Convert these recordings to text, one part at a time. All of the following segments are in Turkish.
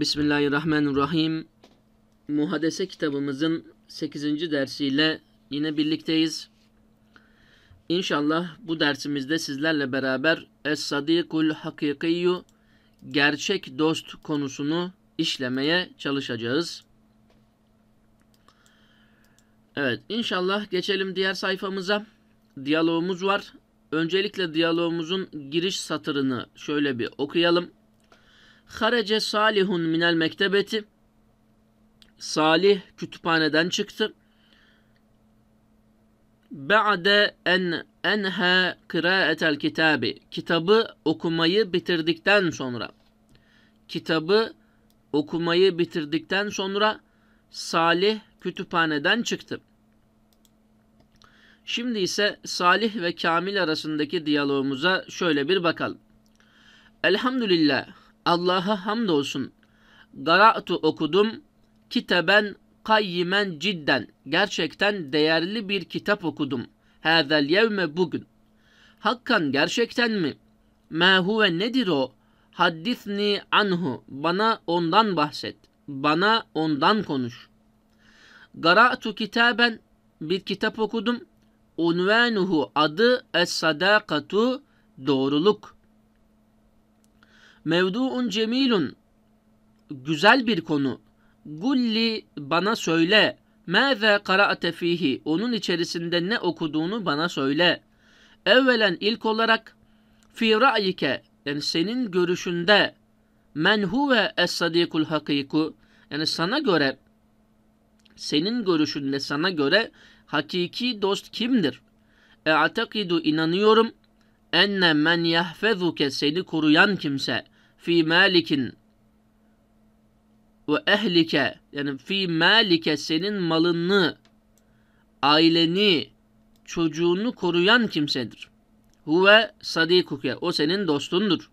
Bismillahirrahmanirrahim. Muhadese kitabımızın 8. dersiyle yine birlikteyiz. İnşallah bu dersimizde sizlerle beraber Es-Sadikul Hakikiyyu gerçek dost konusunu işlemeye çalışacağız. Evet, inşallah geçelim diğer sayfamıza. Diyalogumuz var. Öncelikle diyalogumuzun giriş satırını şöyle bir okuyalım. Harace salihun minel mektebeti. Salih kütüphaneden çıktı. Ba'de en enhe kıraetel kitabı Kitabı okumayı bitirdikten sonra. Kitabı okumayı bitirdikten sonra Salih kütüphaneden çıktı. Şimdi ise Salih ve Kamil arasındaki diyalogumuza şöyle bir bakalım. Elhamdülillah Allah'a hamdolsun. Gara'tu okudum. Kitaben kayyimen cidden. Gerçekten değerli bir kitap okudum. Hazel yevme bugün. Hakkan gerçekten mi? Mâ huve nedir o? Haddisni anhu. Bana ondan bahset. Bana ondan konuş. Gara'tu kitaben. Bir kitap okudum. Unvanuhu adı Es-Sadakatu. Doğruluk. Mevduun cemilun. Güzel bir konu. Gulli bana söyle. Mâze karaate fihi. Onun içerisinde ne okuduğunu bana söyle. Evvelen ilk olarak fi ra'yike yani senin görüşünde men huve es-sadikul hakiku yani sana göre senin görüşünde sana göre hakiki dost kimdir? E'takidu inanıyorum enne men yahfezuke seni koruyan kimse fi malikin ve ehlike yani fi malike senin malını aileni çocuğunu koruyan kimsedir. Huve sadikuke o senin dostundur.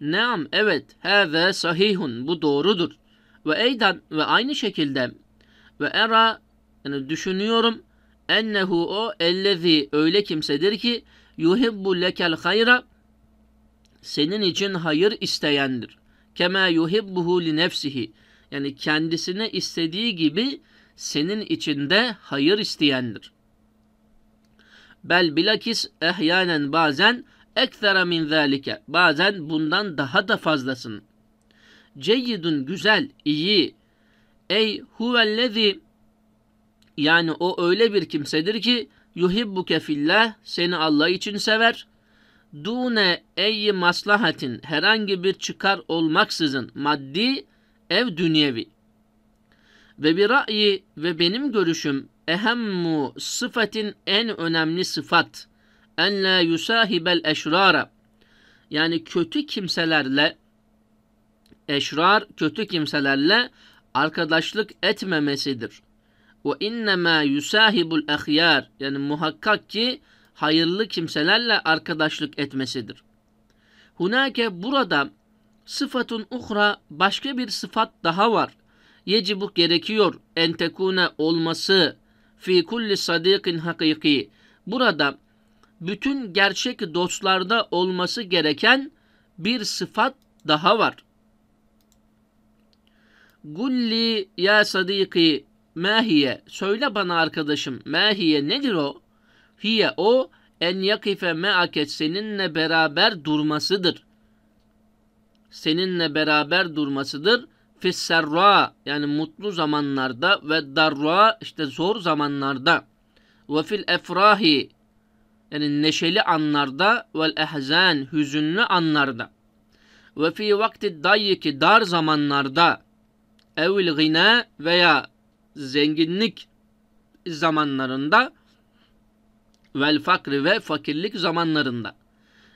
Neam evet ve sahihun bu doğrudur. Ve eydan ve aynı şekilde ve era yani düşünüyorum ennehu o ellezi öyle kimsedir ki yuhibbu lekel hayra senin için hayır isteyendir. Kema yuhibbuhu li nefsihi. Yani kendisine istediği gibi senin içinde hayır isteyendir. Bel bilakis ehyanen bazen ekthera min zalike. Bazen bundan daha da fazlasın. Ceyyidun güzel, iyi. Ey huvellezi yani o öyle bir kimsedir ki yuhibbuke fillah seni Allah için sever dune ey maslahatin herhangi bir çıkar olmaksızın maddi ev dünyevi ve bir ra'yi ve benim görüşüm ehemmu sıfatin en önemli sıfat en la yusahibel eşrara yani kötü kimselerle eşrar kötü kimselerle arkadaşlık etmemesidir. Ve innema yusahibul ahyar yani muhakkak ki hayırlı kimselerle arkadaşlık etmesidir. Hunake burada sıfatun uhra başka bir sıfat daha var. Yecibu gerekiyor entekune olması fi kulli sadikin hakiki. Burada bütün gerçek dostlarda olması gereken bir sıfat daha var. Gulli ya sadiki mahiye. Söyle bana arkadaşım mahiye nedir o? Hiye o en yakife me'ake seninle beraber durmasıdır. Seninle beraber durmasıdır. Fisserra yani mutlu zamanlarda ve darra işte zor zamanlarda. Ve fil efrahi yani neşeli anlarda ve ehzen hüzünlü anlarda. Ve fi vakti dayyiki dar zamanlarda evil gine veya zenginlik zamanlarında vel fakri ve fakirlik zamanlarında.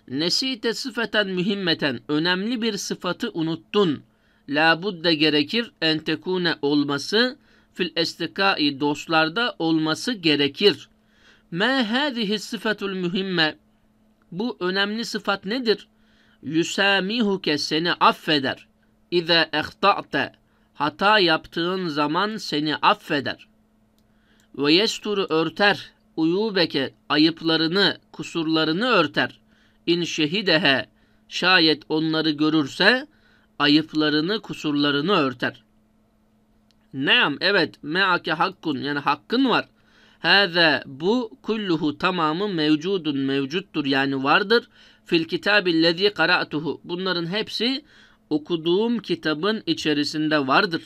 Nesite sıfeten mühimmeten önemli bir sıfatı unuttun. Labudde gerekir entekune olması fil estikai dostlarda olması gerekir. Me hâzihi sıfatul mühimme bu önemli sıfat nedir? Yüsamihuke seni affeder. İze ehta'te hata yaptığın zaman seni affeder. Ve yesturu örter uyubeke ayıplarını, kusurlarını örter. İn şehidehe şayet onları görürse ayıplarını, kusurlarını örter. Neam evet meake hakkun yani hakkın var. Hâze bu kulluhu tamamı mevcudun mevcuttur yani vardır. Fil kitabillezî kara'tuhu. Bunların hepsi okuduğum kitabın içerisinde vardır.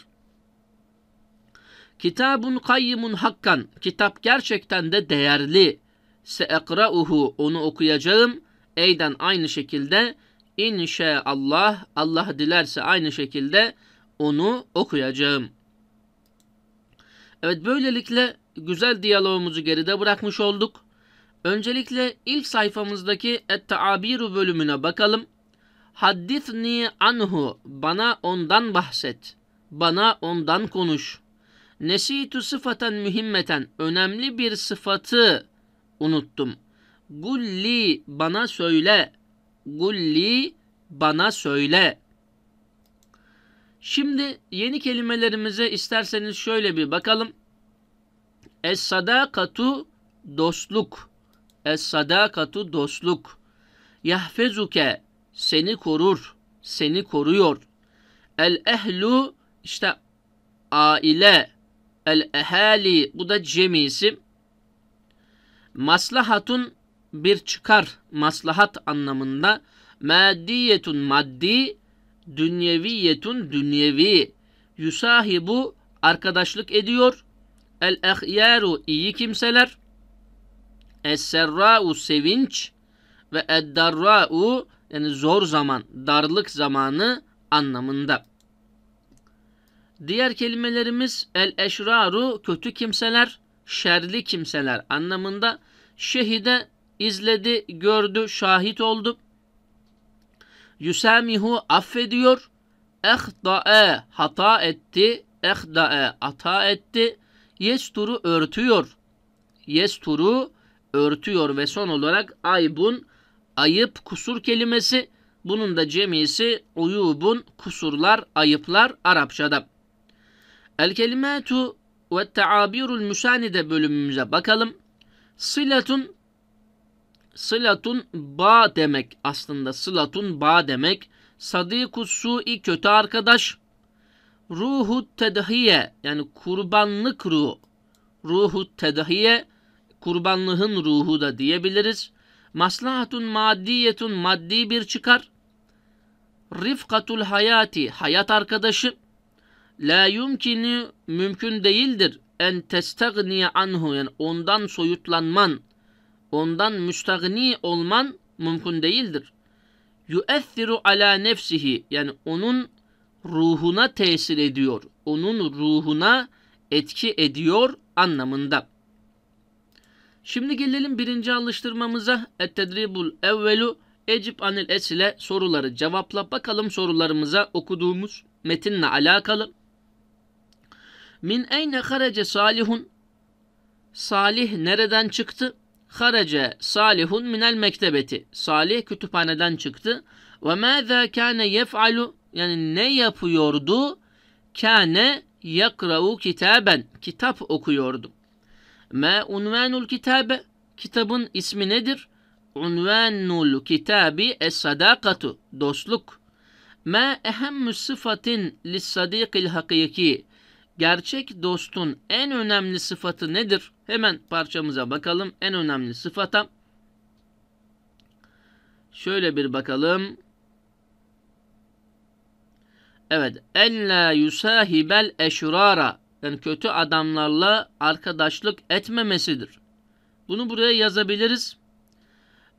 Kitabun kayyimun hakkan. Kitap gerçekten de değerli. Seekra'uhu. Onu okuyacağım. Eyden aynı şekilde inşallah Allah dilerse aynı şekilde onu okuyacağım. Evet böylelikle güzel diyalogumuzu geride bırakmış olduk. Öncelikle ilk sayfamızdaki Et-Ta'abiru bölümüne bakalım. Haddifni anhu bana ondan bahset. Bana ondan konuş. Nesitu sıfaten mühimmeten önemli bir sıfatı unuttum. Gulli bana söyle. Gulli bana söyle. Şimdi yeni kelimelerimize isterseniz şöyle bir bakalım. Es-sadakatu dostluk. Es-sadakatu dostluk. Yahfezuke seni korur, seni koruyor. El ehlu işte aile, El ehali bu da cemi isim. Maslahatun bir çıkar, maslahat anlamında. Maddiyetun maddi, dünyeviyetun dünyevi. Yusahibu arkadaşlık ediyor. El ehyaru iyi kimseler. es sevinç ve eddarra'u yani zor zaman, darlık zamanı anlamında. Diğer kelimelerimiz el eşraru kötü kimseler, şerli kimseler anlamında. Şehide izledi, gördü, şahit oldu. Yusamihu affediyor. Ehdae hata etti. Ehdae hata etti. Yesturu örtüyor. Yesturu örtüyor ve son olarak aybun ayıp kusur kelimesi. Bunun da cemisi uyubun kusurlar ayıplar Arapçada. El kelimatu ve teabirul müsanide bölümümüze bakalım. Sılatun sılatun ba demek aslında sılatun ba demek. Sadiku su'i kötü arkadaş. Ruhu tedhiye yani kurbanlık ruhu. Ruhu tedhiye kurbanlığın ruhu da diyebiliriz. Maslahatun maddiyetun maddi bir çıkar. Rifkatul hayati hayat arkadaşı la yumkini mümkün değildir en testagniye anhu yani ondan soyutlanman, ondan müstagni olman mümkün değildir. Yu'essiru ala nefsihi yani onun ruhuna tesir ediyor. Onun ruhuna etki ediyor anlamında. Şimdi gelelim birinci alıştırmamıza. Et-tedribul evvelu Ecip anil esile soruları cevapla. Bakalım sorularımıza okuduğumuz metinle alakalı. Min eyne harace salihun? Salih nereden çıktı? Harace salihun minel mektebeti. Salih kütüphaneden çıktı. Ve mâzâ kâne yef'alu? Yani ne yapıyordu? Kâne yakra'u kitaben. Kitap okuyordu. Ma unvanul kitabe? Kitabın ismi nedir? Unvanul kitabi es-sadakatu. Dostluk. Ma ehemmü sıfatin lis-sadiqil hakiki gerçek dostun en önemli sıfatı nedir? Hemen parçamıza bakalım. En önemli sıfata şöyle bir bakalım. Evet. En la yusahibel eşrara. Yani kötü adamlarla arkadaşlık etmemesidir. Bunu buraya yazabiliriz.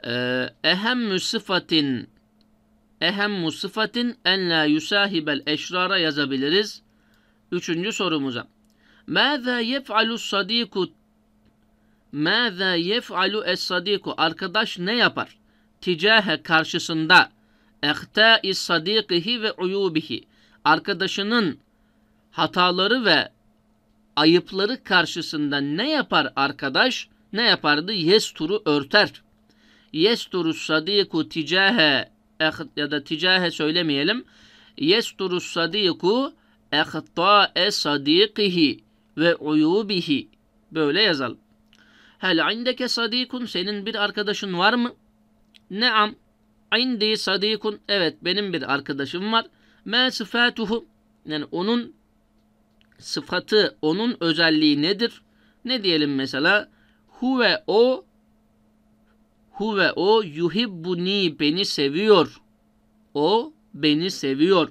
Ehem ehemmü ehem ehemmü en la yusahibel eşrara yazabiliriz. Üçüncü sorumuza. Mâzâ yef'alu sadiku Mâzâ yef'alu es sadiku Arkadaş ne yapar? Ticahe karşısında ehtâi sadikihi ve uyubihi Arkadaşının hataları ve ayıpları karşısında ne yapar arkadaş? Ne yapardı? Yesturu örter. Yesturu sadiku ticahe eh, ya da ticahe söylemeyelim. Yesturu sadiku ehtâ'e sadikihi ve uyubihi. Böyle yazalım. Hel indeke sadikun senin bir arkadaşın var mı? Neam. İndi sadikun evet benim bir arkadaşım var. Me sıfatuhu yani onun sıfatı, onun özelliği nedir? Ne diyelim mesela? Huve o Huve o yuhibbuni beni seviyor. O beni seviyor.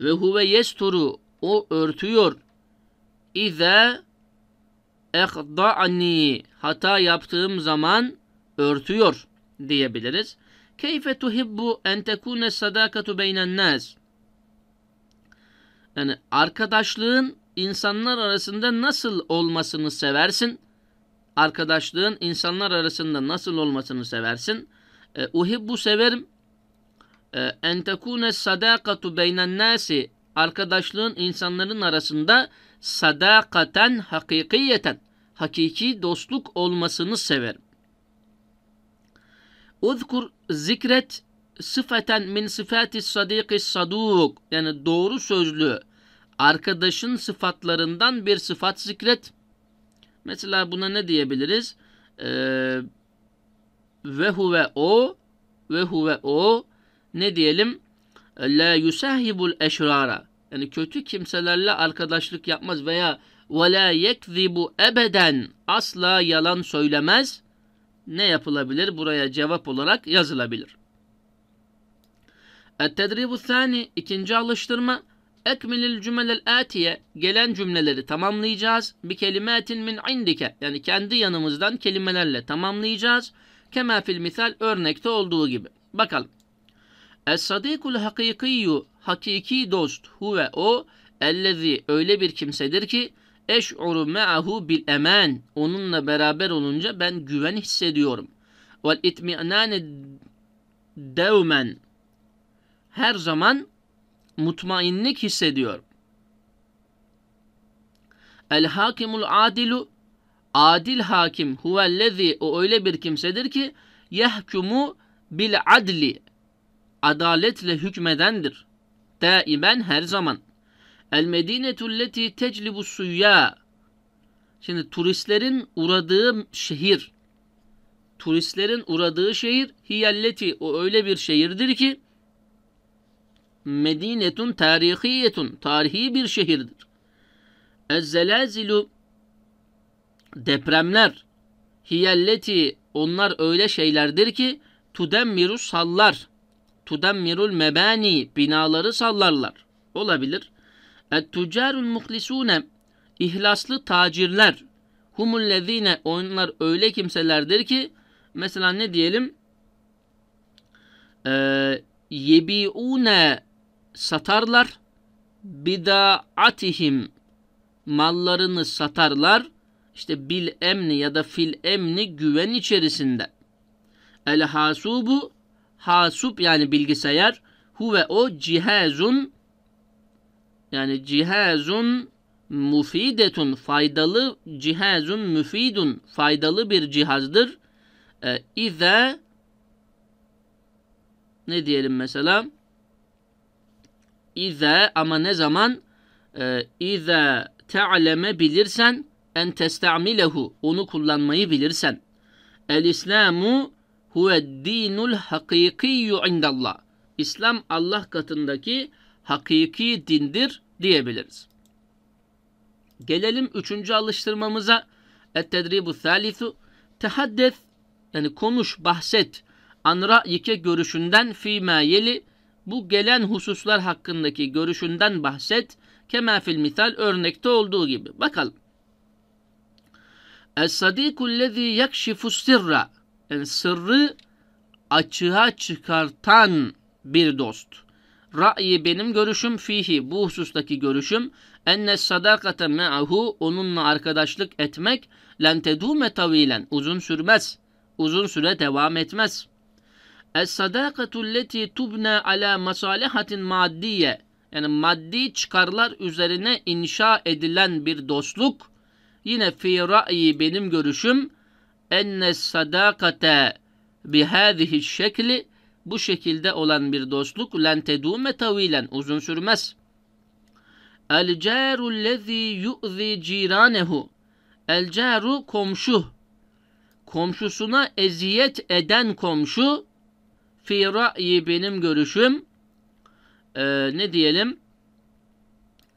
Ve huve yesturu o örtüyor. İze ehda'ni hata yaptığım zaman örtüyor diyebiliriz. Keyfe tuhibbu en tekune sadakatu beynen nas. Yani arkadaşlığın insanlar arasında nasıl olmasını seversin? Arkadaşlığın insanlar arasında nasıl olmasını seversin? E, uhibbu severim. Ee, en tekune sadakatu beynen nasi arkadaşlığın insanların arasında sadakaten hakikiyeten hakiki dostluk olmasını severim. Uzkur zikret sıfaten min sıfati sadiki saduk yani doğru sözlü arkadaşın sıfatlarından bir sıfat zikret. Mesela buna ne diyebiliriz? Ee, ve huve o ve huve o ne diyelim? La yusahibul eşrara. Yani kötü kimselerle arkadaşlık yapmaz veya ve la yekzibu ebeden asla yalan söylemez. Ne yapılabilir? Buraya cevap olarak yazılabilir. Et-tedribu sani ikinci alıştırma ekmilil cümlel atiye gelen cümleleri tamamlayacağız. Bir kelimetin min indike yani kendi yanımızdan kelimelerle tamamlayacağız. Kema fil misal örnekte olduğu gibi. Bakalım. Es-sadikul hakikiyyu hakiki dost huve o ellezi öyle bir kimsedir ki eş'uru me'ahu bil emen onunla beraber olunca ben güven hissediyorum. Vel itmi'nane devmen her zaman mutmainlik hissediyorum. El hakimul adilu adil hakim huvellezi o öyle bir kimsedir ki yehkumu bil adli adaletle hükmedendir. Daimen her zaman. El medinetulleti teclibu suya. Şimdi turistlerin uğradığı şehir. Turistlerin uğradığı şehir hiyelleti o öyle bir şehirdir ki Medinetun tarihiyetun tarihi bir şehirdir. Ezzelazilu depremler hiyelleti onlar öyle şeylerdir ki tudemmiru sallar tudammirul mebani binaları sallarlar. Olabilir. Et tucarul muhlisune ihlaslı tacirler. Humullezine onlar öyle kimselerdir ki mesela ne diyelim? Ee, yebiune satarlar bidaatihim mallarını satarlar işte bil emni ya da fil emni güven içerisinde. El hasubu Hasup yani bilgisayar. Huve o cihazun yani cihazun mufidetun faydalı cihazun müfidun faydalı bir cihazdır. E, İze ne diyelim mesela? İze ama ne zaman? E, İze te'aleme bilirsen en testamilehu onu kullanmayı bilirsen. El İslamu huve dinul hakikiyyu indallah. İslam Allah katındaki hakiki dindir diyebiliriz. Gelelim üçüncü alıştırmamıza. Et-tedribu thalithu. Tehaddeth yani konuş, bahset. An yike görüşünden fîmâ yeli. Bu gelen hususlar hakkındaki görüşünden bahset. Kemâ fil misal örnekte olduğu gibi. Bakalım. Es-sadîkullezî yekşifu sirra yani e, sırrı açığa çıkartan bir dost. Ra'yi benim görüşüm fihi bu husustaki görüşüm enne sadakate me'ahu onunla arkadaşlık etmek lentedume tavilen uzun sürmez. Uzun süre devam etmez. Es sadakatu leti tubne ala masalihatin maddiye yani maddi çıkarlar üzerine inşa edilen bir dostluk yine fi ra'yi benim görüşüm enne sadakate bihâzihi şekli bu şekilde olan bir dostluk lentedume tavilen uzun sürmez. El caru lezi yu'zi cîranehu, El caru komşu komşusuna eziyet eden komşu fi ra'yi benim görüşüm e, ne diyelim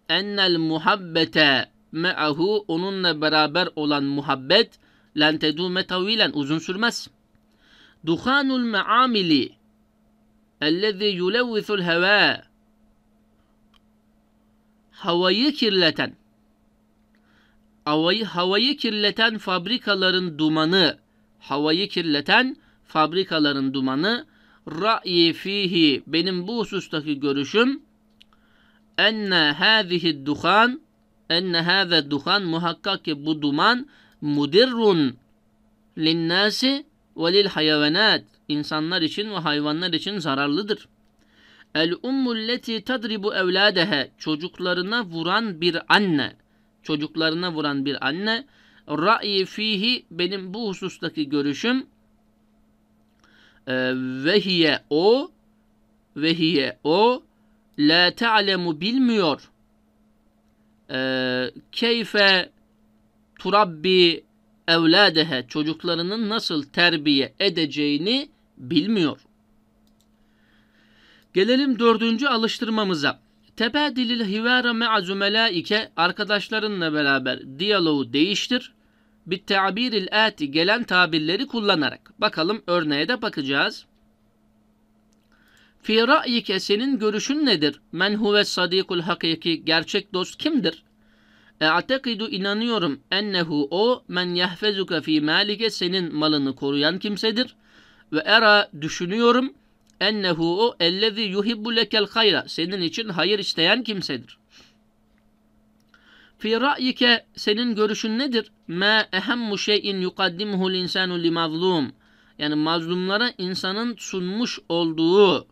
ennel muhabbete me'ahu onunla beraber olan muhabbet lentedume tavilen uzun sürmez. Duhanul meamili ellezî yulevvithul hevâ havayı kirleten havayı, havayı kirleten fabrikaların dumanı havayı kirleten fabrikaların dumanı ra'yi fihi benim bu husustaki görüşüm enne hâzihi duhan enne hâze duhan muhakkak ki bu duman mudirrun linnâsi ve lil hayvanat insanlar için ve hayvanlar için zararlıdır. El ummulleti tadribu evladehe çocuklarına vuran bir anne. Çocuklarına vuran bir anne. Ra'yi fihi benim bu husustaki görüşüm e, vehiye o vehiye o la te'alemu bilmiyor e, keyfe turabbi evladehe çocuklarının nasıl terbiye edeceğini bilmiyor. Gelelim dördüncü alıştırmamıza. Tepe dilil hivara me'a ike arkadaşlarınla beraber diyaloğu değiştir. Bir il ati gelen tabirleri kullanarak. Bakalım örneğe de bakacağız. Fi ra'yike senin görüşün nedir? Men huve sadikul hakiki gerçek dost kimdir? E'tekidu inanıyorum ennehu o men yehfezuke fi malike senin malını koruyan kimsedir. Ve era düşünüyorum ennehu o ellezi yuhibbu lekel hayra senin için hayır isteyen kimsedir. Fi ra'yike senin görüşün nedir? Ma ehemmu şeyin yukaddimuhu insanu li mazlum. Yani mazlumlara insanın sunmuş olduğu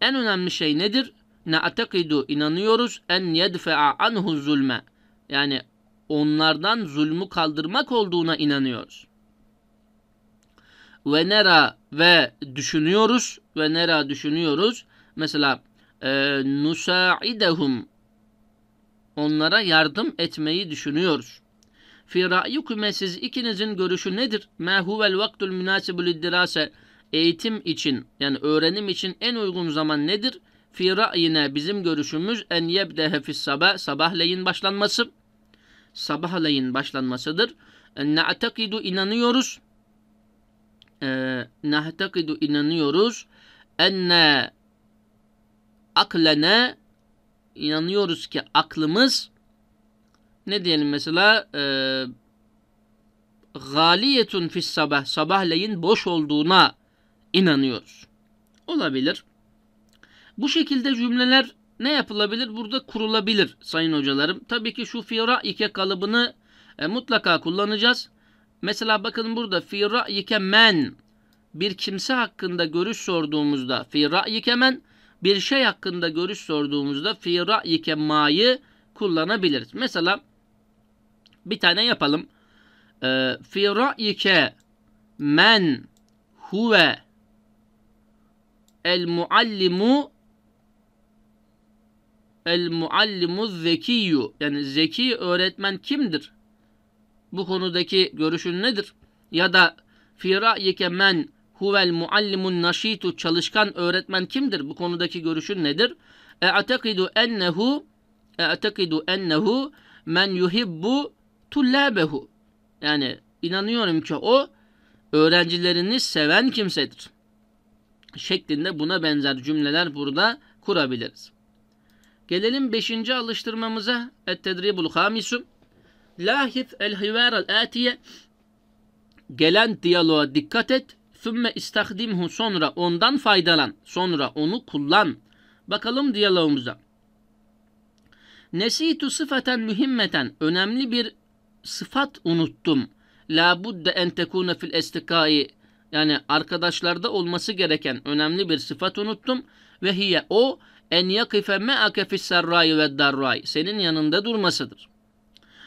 en önemli şey nedir? Ne atekidu inanıyoruz en yedfe'a anhu zulme yani onlardan zulmü kaldırmak olduğuna inanıyoruz. Ve nera ve düşünüyoruz ve nera düşünüyoruz. Mesela e, nusaidehum onlara yardım etmeyi düşünüyoruz. Fi ra'yukume siz ikinizin görüşü nedir? Ma huvel vaktul münasibu liddirase eğitim için yani öğrenim için en uygun zaman nedir? Fi ra'yine bizim görüşümüz en yebdehe fis sabah sabahleyin başlanması sabahleyin başlanmasıdır. E, na'takidu inanıyoruz. E, Na'takidu inanıyoruz. Enne aklene inanıyoruz ki aklımız ne diyelim mesela e, galiyetun fis sabah sabahleyin boş olduğuna inanıyoruz. Olabilir. Bu şekilde cümleler ne yapılabilir? Burada kurulabilir sayın hocalarım. Tabii ki şu fi ra'yike kalıbını e, mutlaka kullanacağız. Mesela bakın burada fi ra'yike men bir kimse hakkında görüş sorduğumuzda fi ra'yike men bir şey hakkında görüş sorduğumuzda fi ra'yike ma'yı kullanabiliriz. Mesela bir tane yapalım. E, fi ra'yike men huve el muallimu El muallimuz zekiyu Yani zeki öğretmen kimdir? Bu konudaki görüşün nedir? Ya da fi ra'yike men huvel muallimun naşitu çalışkan öğretmen kimdir? Bu konudaki görüşün nedir? E atekidu ennehu e atekidu ennehu men yuhibbu tullabehu. Yani inanıyorum ki o öğrencilerini seven kimsedir. Şeklinde buna benzer cümleler burada kurabiliriz. Gelelim beşinci alıştırmamıza. Et-tedribul hamisu. Lahif el-hivar atiye Gelen diyaloğa dikkat et. Sümme istahdimhu sonra ondan faydalan. Sonra onu kullan. Bakalım diyaloğumuza. Nesitu sıfaten mühimmeten. Önemli bir sıfat unuttum. La budde en tekune fil estikai. Yani arkadaşlarda olması gereken önemli bir sıfat unuttum. Ve hiye o en yakife me'ake fissarrayi ve darrayi. Senin yanında durmasıdır.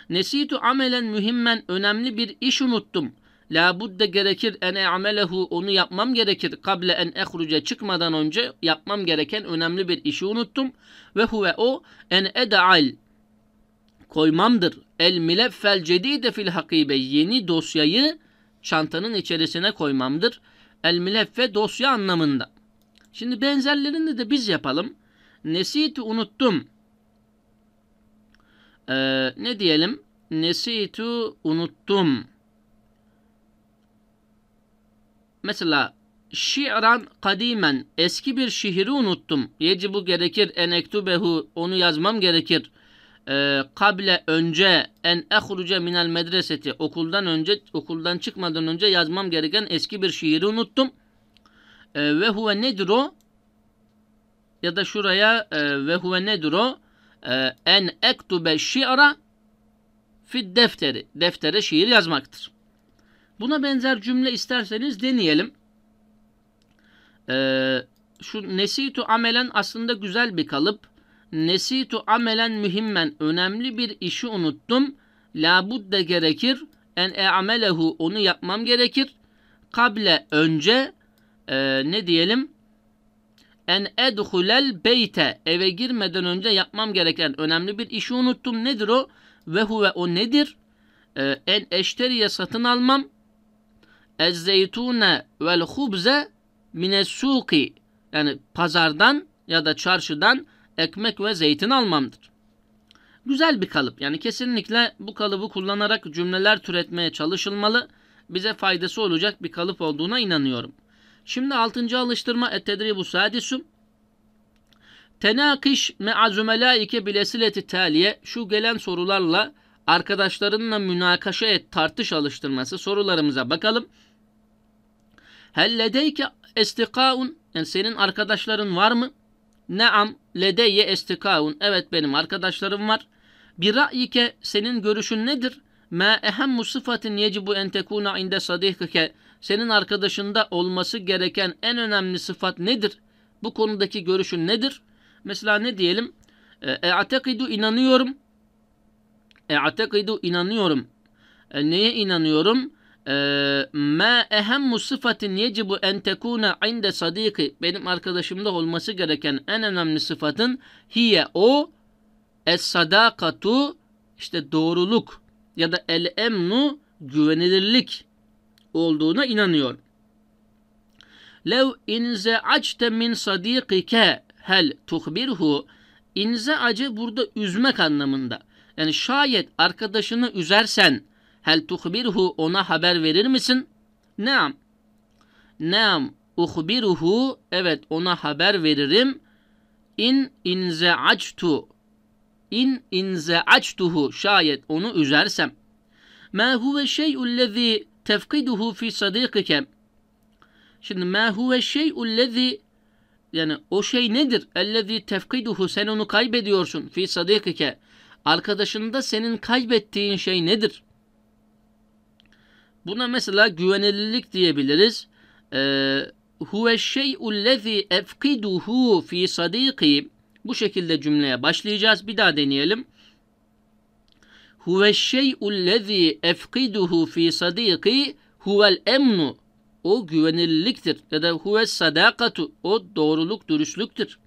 Nesitu amelen mühimmen önemli bir iş unuttum. La budde gerekir en amelehu onu yapmam gerekir. Kable en ehruce çıkmadan önce yapmam gereken önemli bir işi unuttum. Ve huve o en eda'al koymamdır. El mileffel cedide fil hakibe yeni dosyayı çantanın içerisine koymamdır. El mileffe dosya anlamında. Şimdi benzerlerini de biz yapalım. Nesitu unuttum. Ee, ne diyelim? Nesitu unuttum. Mesela şiiran kadimen eski bir şiiri unuttum. bu gerekir en ektubehu onu yazmam gerekir. E, kable önce en ehruce minel medreseti okuldan önce okuldan çıkmadan önce yazmam gereken eski bir şiiri unuttum. E, ve huve nedir o? ya da şuraya e, ve huve nedir o? E, en ektube şi'ra fid defteri. Deftere şiir yazmaktır. Buna benzer cümle isterseniz deneyelim. E, şu nesitu amelen aslında güzel bir kalıp. Nesitu amelen mühimmen önemli bir işi unuttum. Labudde gerekir. En e amelehu onu yapmam gerekir. Kable önce e, ne diyelim? en edhulel beyte eve girmeden önce yapmam gereken önemli bir işi unuttum. Nedir o? Ve huve o nedir? Ee, en eşteriye satın almam. Ez zeytune vel hubze mine suki. Yani pazardan ya da çarşıdan ekmek ve zeytin almamdır. Güzel bir kalıp. Yani kesinlikle bu kalıbı kullanarak cümleler türetmeye çalışılmalı. Bize faydası olacak bir kalıp olduğuna inanıyorum. Şimdi altıncı alıştırma ettedribu sadisum. Tenakiş me'azümelaike bilesileti taliye. Şu gelen sorularla arkadaşlarınla münakaşa et tartış alıştırması sorularımıza bakalım. Helledeyke estikaun. Yani senin arkadaşların var mı? Neam ledeye estikaun. Evet benim arkadaşlarım var. Bir ra'yike senin görüşün nedir? Ma ehemmu sıfatin yecibu entekuna tekuna inde sadihkike senin arkadaşında olması gereken en önemli sıfat nedir? Bu konudaki görüşün nedir? Mesela ne diyelim? E'atekidu inanıyorum. E'atekidu inanıyorum. E, neye inanıyorum? E, ma ehemmu sıfatin yecibu en tekune inde sadiki. Benim arkadaşımda olması gereken en önemli sıfatın hiye o es sadakatu işte doğruluk ya da el emnu güvenilirlik olduğuna inanıyor. Lev inze açte min sadikike hel tuhbirhu inze acı burada üzmek anlamında. Yani şayet arkadaşını üzersen hel tuhbirhu ona haber verir misin? Neam neam uhbiruhu evet ona haber veririm. İn inze açtu in inze açtuhu şayet onu üzersem. Ma huve şey'ullezî tefkiduhu fi sadikike. Şimdi ma huve şey'ullezî yani o şey nedir? Ellezî tefkiduhu sen onu kaybediyorsun fi sadikike. Arkadaşında senin kaybettiğin şey nedir? Buna mesela güvenilirlik diyebiliriz. Ee, huve şey'ullezî efkiduhu fi sadiki. Bu şekilde cümleye başlayacağız. Bir daha deneyelim huve şey'ul lezî efkiduhu fî sadîkî huvel emnu. O güvenilirliktir. Ya da huve sadakatu. O doğruluk, dürüstlüktür.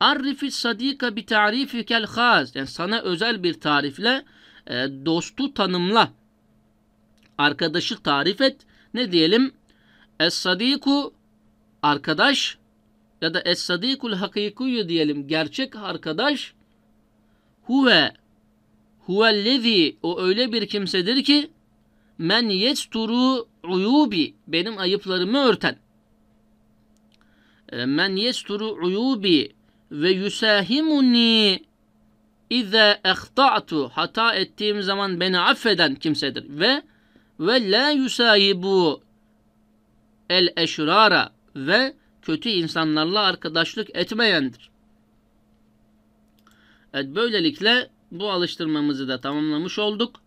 Arrifi sadika bi tarifikel haz. Yani sana özel bir tarifle e, dostu tanımla. Arkadaşı tarif et. Ne diyelim? Es sadiku arkadaş ya da es sadikul hakikuyu diyelim. Gerçek arkadaş huve Huvellezi o öyle bir kimsedir ki men yesturu uyubi benim ayıplarımı örten. E, men yesturu uyubi ve yusahimuni İza ehta'tu hata ettiğim zaman beni affeden kimsedir ve ve la yusayibu el eşrara ve kötü insanlarla arkadaşlık etmeyendir. Evet böylelikle bu alıştırmamızı da tamamlamış olduk.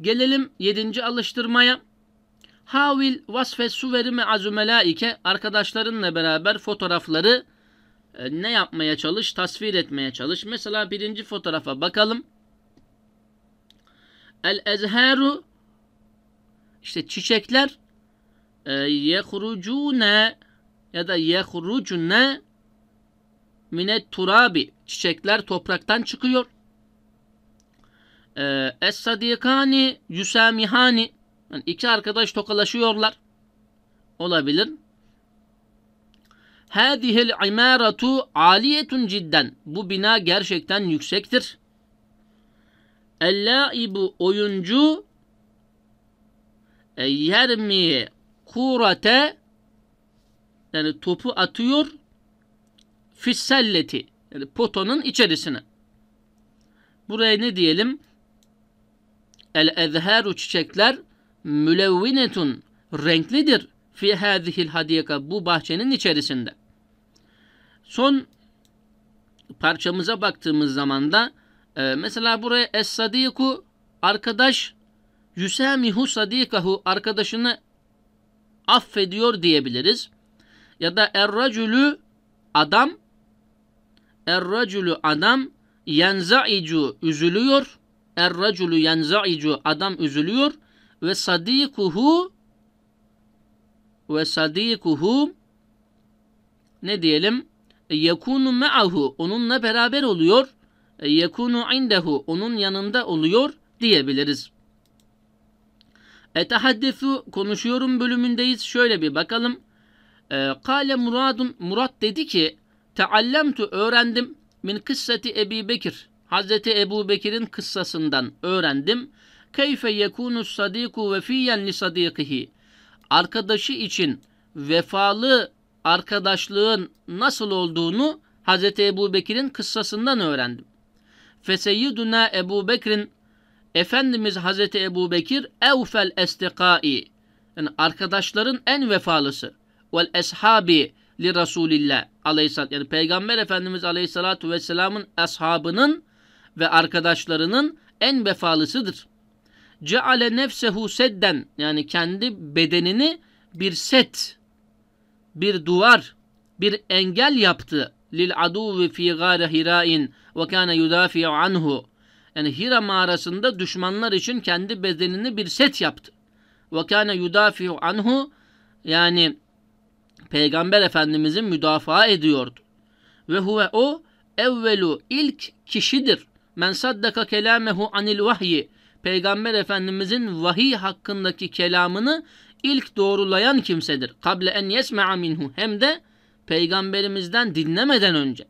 Gelelim yedinci alıştırmaya. Havil vasfe suverime azümelaike arkadaşlarınla beraber fotoğrafları e, ne yapmaya çalış? Tasvir etmeye çalış. Mesela birinci fotoğrafa bakalım. El ezheru işte çiçekler e, yehrucune ya da yehrucune minet turabi çiçekler topraktan çıkıyor e, ee, Es sadikani yusamihani yani iki arkadaş tokalaşıyorlar. Olabilir. Hadihil imaratu aliyetun cidden. Bu bina gerçekten yüksektir. El-laibu oyuncu e, yermi kurate yani topu atıyor fisselleti yani potonun içerisine. Buraya ne diyelim? El ezheru çiçekler mülevvinetun renklidir fi hadihil hadika bu bahçenin içerisinde. Son parçamıza baktığımız zaman da e, mesela buraya es arkadaş yusamihu sadikahu arkadaşını affediyor diyebiliriz. Ya da erracülü adam erracülü adam yenza'icu üzülüyor Er-raculu yenzaicu adam üzülüyor ve sadikuhu ve sadikuhu ne diyelim yekunu me'ahu onunla beraber oluyor yekunu indehu onun yanında oluyor diyebiliriz. Etehaddifu konuşuyorum bölümündeyiz. Şöyle bir bakalım. Ee, Kale Murad Murat dedi ki Teallemtu öğrendim min kısseti Ebi Bekir Hazreti Ebu Bekir'in kıssasından öğrendim. Keyfe yekunu sadiku vefiyen li sadikihi. Arkadaşı için vefalı arkadaşlığın nasıl olduğunu Hazreti Ebu Bekir'in kıssasından öğrendim. Feseyyiduna Ebu Bekir'in Efendimiz Hazreti Ebu Bekir evfel estikai yani arkadaşların en vefalısı vel eshabi li Resulillah aleyhissalatü yani Peygamber Efendimiz aleyhissalatu vesselamın ashabının ve arkadaşlarının en vefalısıdır. Ceale nefsehu sedden yani kendi bedenini bir set, bir duvar, bir engel yaptı. Lil aduvi fi gâre hirain ve kâne yudafi'u anhu. Yani Hira mağarasında düşmanlar için kendi bedenini bir set yaptı. Ve kâne yudafi'u anhu yani Peygamber Efendimizin müdafaa ediyordu. Ve huve o evvelu ilk kişidir. Men saddaka kelamehu anil vahyi. Peygamber Efendimizin vahiy hakkındaki kelamını ilk doğrulayan kimsedir. Kable en yesme'a minhu. Hem de peygamberimizden dinlemeden önce.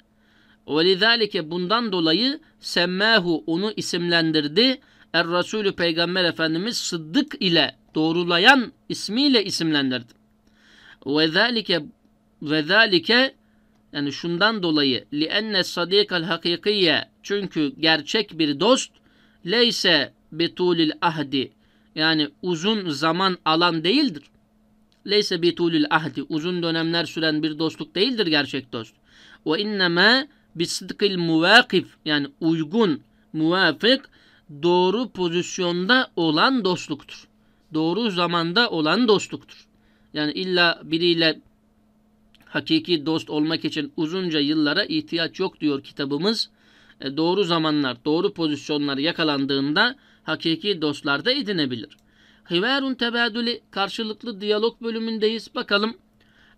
وَلِذَٰلِكَ Bundan dolayı semmehu onu isimlendirdi. Er Resulü Peygamber Efendimiz Sıddık ile doğrulayan ismiyle isimlendirdi. Ve zalike ve zalike yani şundan dolayı li enne sadikal hakikiye çünkü gerçek bir dost leyse betulil ahdi yani uzun zaman alan değildir. Leyse betulil ahdi uzun dönemler süren bir dostluk değildir gerçek dost. Ve inneme bisidkil muvakif yani uygun, muvafık, doğru pozisyonda olan dostluktur. Doğru zamanda olan dostluktur. Yani illa biriyle hakiki dost olmak için uzunca yıllara ihtiyaç yok diyor kitabımız. E, doğru zamanlar, doğru pozisyonlar yakalandığında hakiki dostlar da edinebilir. Hiverun tebadülü karşılıklı diyalog bölümündeyiz. Bakalım.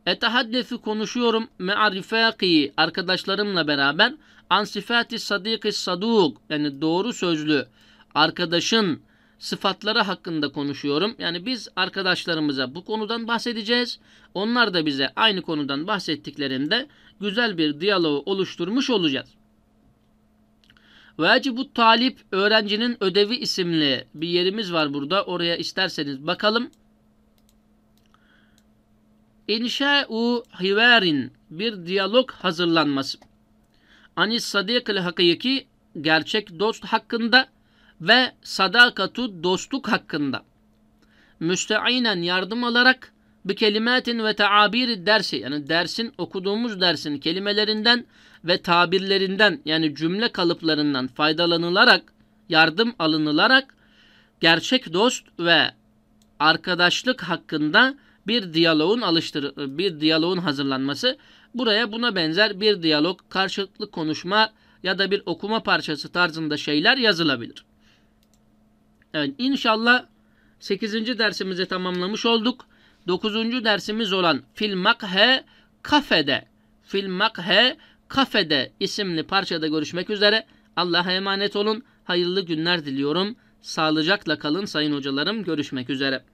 Etehaddefi konuşuyorum me'arifâki arkadaşlarımla beraber ansifâti sadîkî sadûk yani doğru sözlü arkadaşın sıfatları hakkında konuşuyorum. Yani biz arkadaşlarımıza bu konudan bahsedeceğiz. Onlar da bize aynı konudan bahsettiklerinde güzel bir diyaloğu oluşturmuş olacağız. Vacibu Talip öğrencinin ödevi isimli bir yerimiz var burada. Oraya isterseniz bakalım. İnşa'u hiverin bir diyalog hazırlanması. Anis Sadik'il Hakiki gerçek dost hakkında ve sadakatu dostluk hakkında müsteinen yardım alarak bir kelimetin ve taabiri dersi yani dersin okuduğumuz dersin kelimelerinden ve tabirlerinden yani cümle kalıplarından faydalanılarak yardım alınılarak gerçek dost ve arkadaşlık hakkında bir diyaloğun alıştır bir diyaloğun hazırlanması buraya buna benzer bir diyalog karşılıklı konuşma ya da bir okuma parçası tarzında şeyler yazılabilir. Evet inşallah 8. dersimizi tamamlamış olduk. 9. dersimiz olan Fil Makhe Kafede Fil Makhe Kafede isimli parçada görüşmek üzere. Allah'a emanet olun. Hayırlı günler diliyorum. Sağlıcakla kalın sayın hocalarım. Görüşmek üzere.